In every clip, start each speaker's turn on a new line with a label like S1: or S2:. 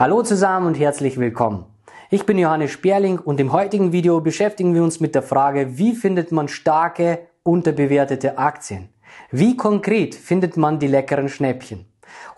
S1: Hallo zusammen und herzlich willkommen. Ich bin Johannes Sperling und im heutigen Video beschäftigen wir uns mit der Frage, wie findet man starke, unterbewertete Aktien? Wie konkret findet man die leckeren Schnäppchen?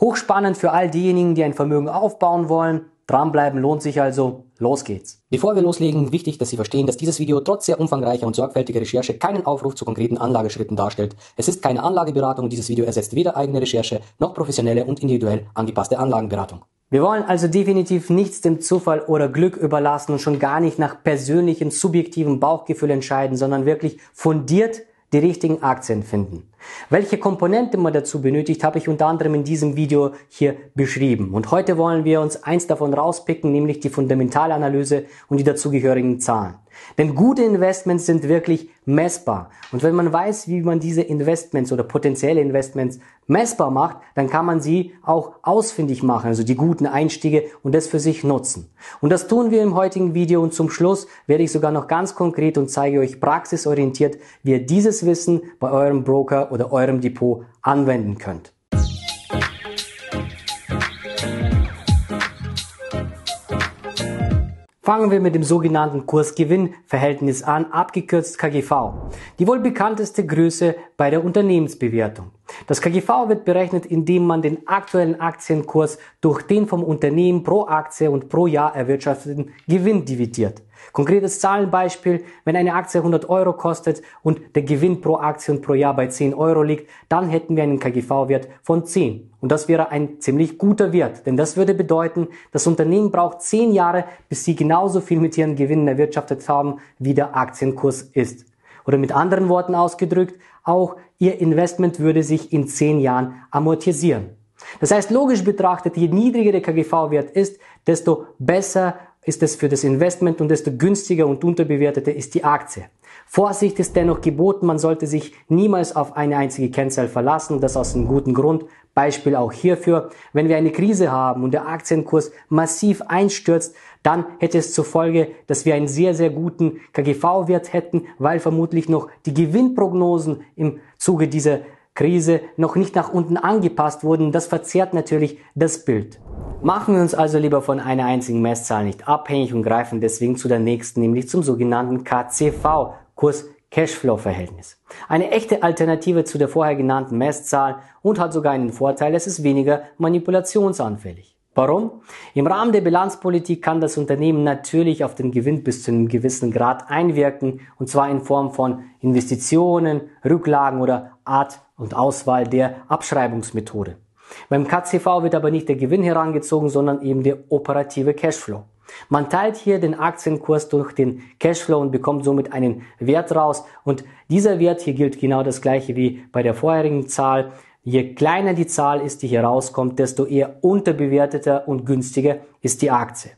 S1: Hochspannend für all diejenigen, die ein Vermögen aufbauen wollen. Dranbleiben lohnt sich also. Los geht's. Bevor wir loslegen, wichtig, dass Sie verstehen, dass dieses Video trotz sehr umfangreicher und sorgfältiger Recherche keinen Aufruf zu konkreten Anlageschritten darstellt. Es ist keine Anlageberatung und dieses Video ersetzt weder eigene Recherche noch professionelle und individuell angepasste Anlagenberatung. Wir wollen also definitiv nichts dem Zufall oder Glück überlassen und schon gar nicht nach persönlichen, subjektiven Bauchgefühl entscheiden, sondern wirklich fundiert die richtigen Aktien finden. Welche Komponente man dazu benötigt, habe ich unter anderem in diesem Video hier beschrieben. Und heute wollen wir uns eins davon rauspicken, nämlich die Fundamentalanalyse und die dazugehörigen Zahlen. Denn gute Investments sind wirklich messbar. Und wenn man weiß, wie man diese Investments oder potenzielle Investments messbar macht, dann kann man sie auch ausfindig machen, also die guten Einstiege und das für sich nutzen. Und das tun wir im heutigen Video und zum Schluss werde ich sogar noch ganz konkret und zeige euch praxisorientiert, wie ihr dieses Wissen bei eurem Broker Broker oder eurem Depot anwenden könnt. Fangen wir mit dem sogenannten Kursgewinn-Verhältnis an, abgekürzt KGV. Die wohl bekannteste Größe bei der Unternehmensbewertung. Das KGV wird berechnet, indem man den aktuellen Aktienkurs durch den vom Unternehmen pro Aktie und pro Jahr erwirtschafteten Gewinn dividiert. Konkretes Zahlenbeispiel, wenn eine Aktie 100 Euro kostet und der Gewinn pro Aktie und pro Jahr bei 10 Euro liegt, dann hätten wir einen KGV-Wert von 10. Und das wäre ein ziemlich guter Wert, denn das würde bedeuten, das Unternehmen braucht 10 Jahre, bis sie genauso viel mit ihren Gewinnen erwirtschaftet haben, wie der Aktienkurs ist. Oder mit anderen Worten ausgedrückt, auch ihr Investment würde sich in 10 Jahren amortisieren. Das heißt, logisch betrachtet, je niedriger der KGV-Wert ist, desto besser ist es für das Investment und desto günstiger und unterbewerteter ist die Aktie. Vorsicht ist dennoch geboten, man sollte sich niemals auf eine einzige Kennzahl verlassen und das aus einem guten Grund. Beispiel auch hierfür, wenn wir eine Krise haben und der Aktienkurs massiv einstürzt, dann hätte es zur Folge, dass wir einen sehr, sehr guten KGV-Wert hätten, weil vermutlich noch die Gewinnprognosen im Zuge dieser Krise noch nicht nach unten angepasst wurden, das verzerrt natürlich das Bild. Machen wir uns also lieber von einer einzigen Messzahl nicht abhängig und greifen deswegen zu der nächsten, nämlich zum sogenannten KCV, Kurs Cashflow-Verhältnis. Eine echte Alternative zu der vorher genannten Messzahl und hat sogar einen Vorteil, es ist weniger manipulationsanfällig. Warum? Im Rahmen der Bilanzpolitik kann das Unternehmen natürlich auf den Gewinn bis zu einem gewissen Grad einwirken, und zwar in Form von Investitionen, Rücklagen oder Art und Auswahl der Abschreibungsmethode. Beim KCV wird aber nicht der Gewinn herangezogen, sondern eben der operative Cashflow. Man teilt hier den Aktienkurs durch den Cashflow und bekommt somit einen Wert raus und dieser Wert hier gilt genau das gleiche wie bei der vorherigen Zahl Je kleiner die Zahl ist, die hier rauskommt, desto eher unterbewerteter und günstiger ist die Aktie.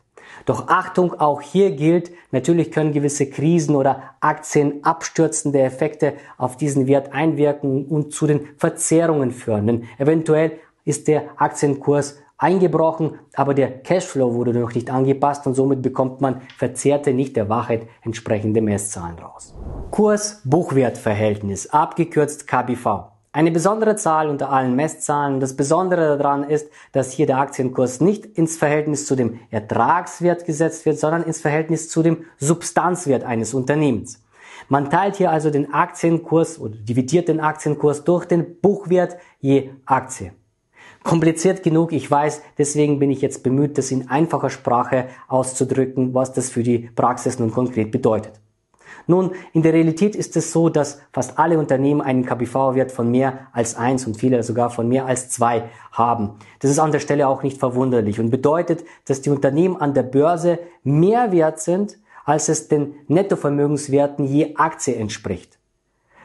S1: Doch Achtung, auch hier gilt, natürlich können gewisse Krisen oder Aktien abstürzende Effekte auf diesen Wert einwirken und zu den Verzerrungen führen. Denn eventuell ist der Aktienkurs eingebrochen, aber der Cashflow wurde noch nicht angepasst und somit bekommt man verzerrte, nicht der Wahrheit entsprechende Messzahlen raus. Kurs-Buchwert-Verhältnis, abgekürzt KBV. Eine besondere Zahl unter allen Messzahlen. Das Besondere daran ist, dass hier der Aktienkurs nicht ins Verhältnis zu dem Ertragswert gesetzt wird, sondern ins Verhältnis zu dem Substanzwert eines Unternehmens. Man teilt hier also den Aktienkurs oder dividiert den Aktienkurs durch den Buchwert je Aktie. Kompliziert genug, ich weiß, deswegen bin ich jetzt bemüht, das in einfacher Sprache auszudrücken, was das für die Praxis nun konkret bedeutet. Nun, in der Realität ist es so, dass fast alle Unternehmen einen kpv wert von mehr als eins und viele sogar von mehr als zwei haben. Das ist an der Stelle auch nicht verwunderlich und bedeutet, dass die Unternehmen an der Börse mehr wert sind, als es den Nettovermögenswerten je Aktie entspricht.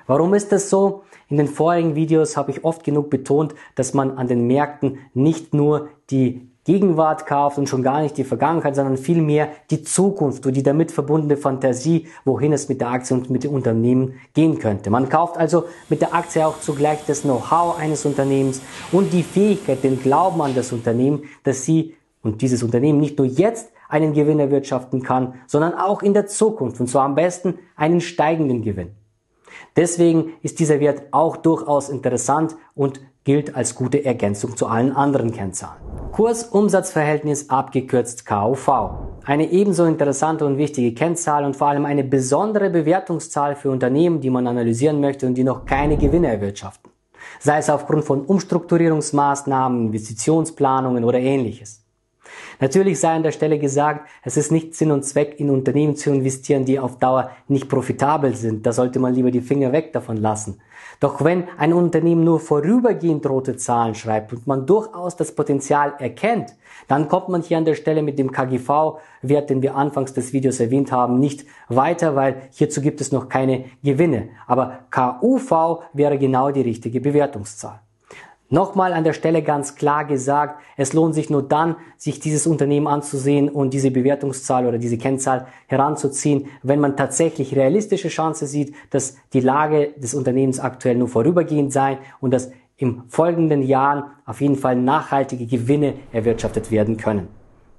S1: Warum ist das so? In den vorigen Videos habe ich oft genug betont, dass man an den Märkten nicht nur die Gegenwart kauft und schon gar nicht die Vergangenheit, sondern vielmehr die Zukunft und die damit verbundene Fantasie, wohin es mit der Aktie und mit dem Unternehmen gehen könnte. Man kauft also mit der Aktie auch zugleich das Know-how eines Unternehmens und die Fähigkeit, den Glauben an das Unternehmen, dass sie und dieses Unternehmen nicht nur jetzt einen Gewinn erwirtschaften kann, sondern auch in der Zukunft und zwar am besten einen steigenden Gewinn. Deswegen ist dieser Wert auch durchaus interessant und gilt als gute Ergänzung zu allen anderen Kennzahlen. Kursumsatzverhältnis abgekürzt KUV. Eine ebenso interessante und wichtige Kennzahl und vor allem eine besondere Bewertungszahl für Unternehmen, die man analysieren möchte und die noch keine Gewinne erwirtschaften. Sei es aufgrund von Umstrukturierungsmaßnahmen, Investitionsplanungen oder ähnliches. Natürlich sei an der Stelle gesagt, es ist nicht Sinn und Zweck, in Unternehmen zu investieren, die auf Dauer nicht profitabel sind. Da sollte man lieber die Finger weg davon lassen. Doch wenn ein Unternehmen nur vorübergehend rote Zahlen schreibt und man durchaus das Potenzial erkennt, dann kommt man hier an der Stelle mit dem KGV-Wert, den wir anfangs des Videos erwähnt haben, nicht weiter, weil hierzu gibt es noch keine Gewinne. Aber KUV wäre genau die richtige Bewertungszahl. Nochmal an der Stelle ganz klar gesagt, es lohnt sich nur dann, sich dieses Unternehmen anzusehen und diese Bewertungszahl oder diese Kennzahl heranzuziehen, wenn man tatsächlich realistische Chance sieht, dass die Lage des Unternehmens aktuell nur vorübergehend sein und dass im folgenden Jahren auf jeden Fall nachhaltige Gewinne erwirtschaftet werden können.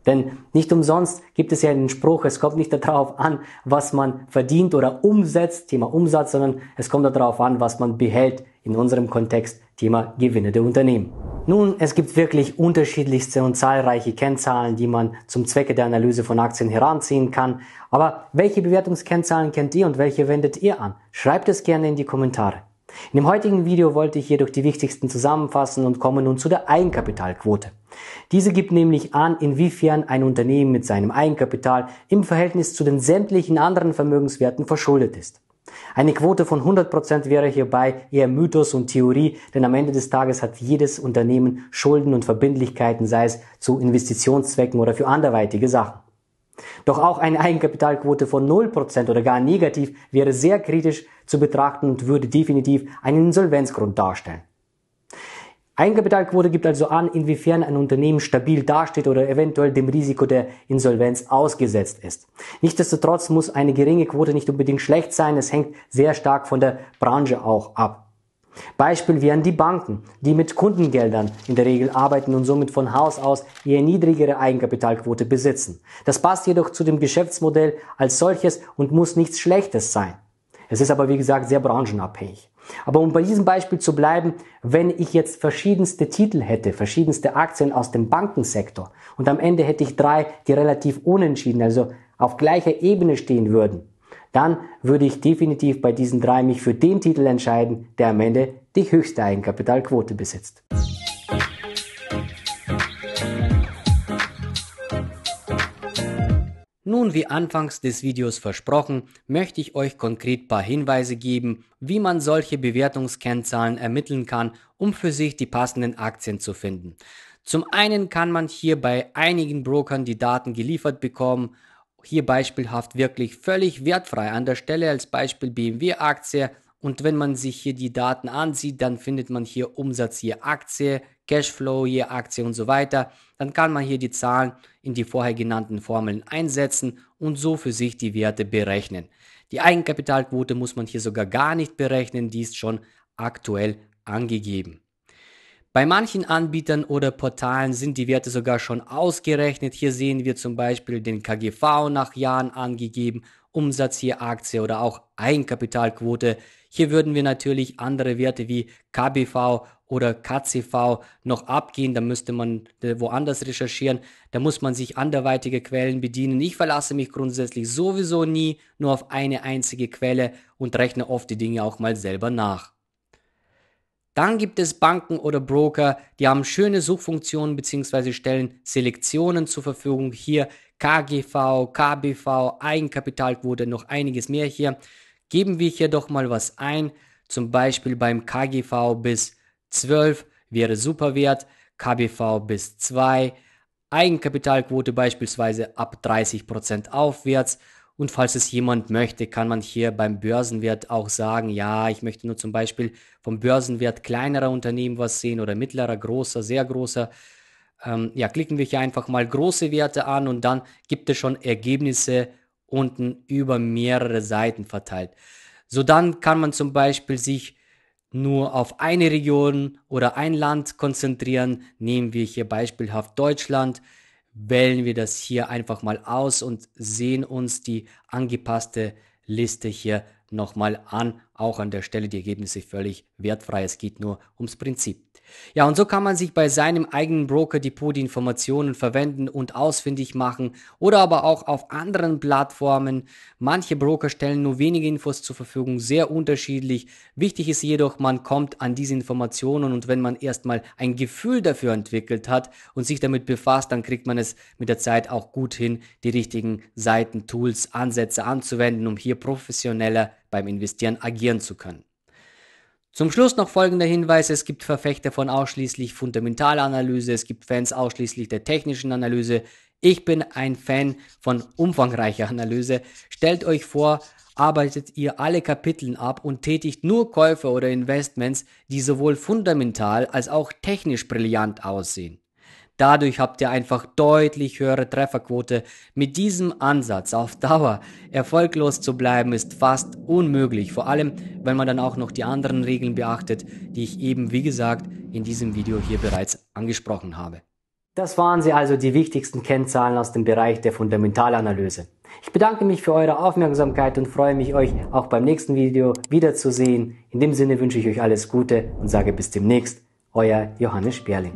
S1: Denn nicht umsonst gibt es ja einen Spruch, es kommt nicht darauf an, was man verdient oder umsetzt, Thema Umsatz, sondern es kommt darauf an, was man behält, in unserem Kontext Thema Gewinne der Unternehmen. Nun, es gibt wirklich unterschiedlichste und zahlreiche Kennzahlen, die man zum Zwecke der Analyse von Aktien heranziehen kann. Aber welche Bewertungskennzahlen kennt ihr und welche wendet ihr an? Schreibt es gerne in die Kommentare. In dem heutigen Video wollte ich jedoch die wichtigsten zusammenfassen und komme nun zu der Eigenkapitalquote. Diese gibt nämlich an, inwiefern ein Unternehmen mit seinem Eigenkapital im Verhältnis zu den sämtlichen anderen Vermögenswerten verschuldet ist. Eine Quote von 100% wäre hierbei eher Mythos und Theorie, denn am Ende des Tages hat jedes Unternehmen Schulden und Verbindlichkeiten, sei es zu Investitionszwecken oder für anderweitige Sachen. Doch auch eine Eigenkapitalquote von 0% oder gar negativ wäre sehr kritisch zu betrachten und würde definitiv einen Insolvenzgrund darstellen. Eigenkapitalquote gibt also an, inwiefern ein Unternehmen stabil dasteht oder eventuell dem Risiko der Insolvenz ausgesetzt ist. Nichtsdestotrotz muss eine geringe Quote nicht unbedingt schlecht sein, es hängt sehr stark von der Branche auch ab. Beispiel wären die Banken, die mit Kundengeldern in der Regel arbeiten und somit von Haus aus eher niedrigere Eigenkapitalquote besitzen. Das passt jedoch zu dem Geschäftsmodell als solches und muss nichts Schlechtes sein. Es ist aber, wie gesagt, sehr branchenabhängig. Aber um bei diesem Beispiel zu bleiben, wenn ich jetzt verschiedenste Titel hätte, verschiedenste Aktien aus dem Bankensektor und am Ende hätte ich drei, die relativ unentschieden, also auf gleicher Ebene stehen würden, dann würde ich definitiv bei diesen drei mich für den Titel entscheiden, der am Ende die höchste Eigenkapitalquote besitzt. Nun, wie anfangs des Videos versprochen, möchte ich euch konkret paar Hinweise geben, wie man solche Bewertungskennzahlen ermitteln kann, um für sich die passenden Aktien zu finden. Zum einen kann man hier bei einigen Brokern die Daten geliefert bekommen, hier beispielhaft wirklich völlig wertfrei an der Stelle als Beispiel BMW-Aktie. Und wenn man sich hier die Daten ansieht, dann findet man hier Umsatz je Aktie, Cashflow je Aktie und so weiter. Dann kann man hier die Zahlen in die vorher genannten Formeln einsetzen und so für sich die Werte berechnen. Die Eigenkapitalquote muss man hier sogar gar nicht berechnen, die ist schon aktuell angegeben. Bei manchen Anbietern oder Portalen sind die Werte sogar schon ausgerechnet. Hier sehen wir zum Beispiel den KGV nach Jahren angegeben, Umsatz je Aktie oder auch Eigenkapitalquote. Hier würden wir natürlich andere Werte wie KBV oder KCV noch abgehen. Da müsste man äh, woanders recherchieren. Da muss man sich anderweitige Quellen bedienen. Ich verlasse mich grundsätzlich sowieso nie nur auf eine einzige Quelle und rechne oft die Dinge auch mal selber nach. Dann gibt es Banken oder Broker, die haben schöne Suchfunktionen bzw. stellen Selektionen zur Verfügung. Hier KGV, KBV, Eigenkapitalquote, noch einiges mehr hier. Geben wir hier doch mal was ein, zum Beispiel beim KGV bis 12 wäre super wert, KBV bis 2, Eigenkapitalquote beispielsweise ab 30% aufwärts und falls es jemand möchte, kann man hier beim Börsenwert auch sagen, ja, ich möchte nur zum Beispiel vom Börsenwert kleinerer Unternehmen was sehen oder mittlerer, großer, sehr großer. Ähm, ja, klicken wir hier einfach mal große Werte an und dann gibt es schon Ergebnisse unten über mehrere Seiten verteilt. So dann kann man zum Beispiel sich nur auf eine Region oder ein Land konzentrieren. Nehmen wir hier beispielhaft Deutschland wählen wir das hier einfach mal aus und sehen uns die angepasste Liste hier nochmal an. Auch an der Stelle die Ergebnisse völlig wertfrei. Es geht nur ums Prinzip. Ja, und so kann man sich bei seinem eigenen Broker-Depot die Informationen verwenden und ausfindig machen oder aber auch auf anderen Plattformen. Manche Broker stellen nur wenige Infos zur Verfügung, sehr unterschiedlich. Wichtig ist jedoch, man kommt an diese Informationen und wenn man erstmal ein Gefühl dafür entwickelt hat und sich damit befasst, dann kriegt man es mit der Zeit auch gut hin, die richtigen Seiten, Tools, Ansätze anzuwenden, um hier professioneller beim Investieren agieren zu können. Zum Schluss noch folgender Hinweis, es gibt Verfechter von ausschließlich fundamentaler Analyse, es gibt Fans ausschließlich der technischen Analyse. Ich bin ein Fan von umfangreicher Analyse. Stellt euch vor, arbeitet ihr alle Kapiteln ab und tätigt nur Käufe oder Investments, die sowohl fundamental als auch technisch brillant aussehen. Dadurch habt ihr einfach deutlich höhere Trefferquote. Mit diesem Ansatz auf Dauer erfolglos zu bleiben ist fast unmöglich. Vor allem, wenn man dann auch noch die anderen Regeln beachtet, die ich eben, wie gesagt, in diesem Video hier bereits angesprochen habe. Das waren sie also die wichtigsten Kennzahlen aus dem Bereich der Fundamentalanalyse. Ich bedanke mich für eure Aufmerksamkeit und freue mich, euch auch beim nächsten Video wiederzusehen. In dem Sinne wünsche ich euch alles Gute und sage bis demnächst. Euer Johannes Sperling.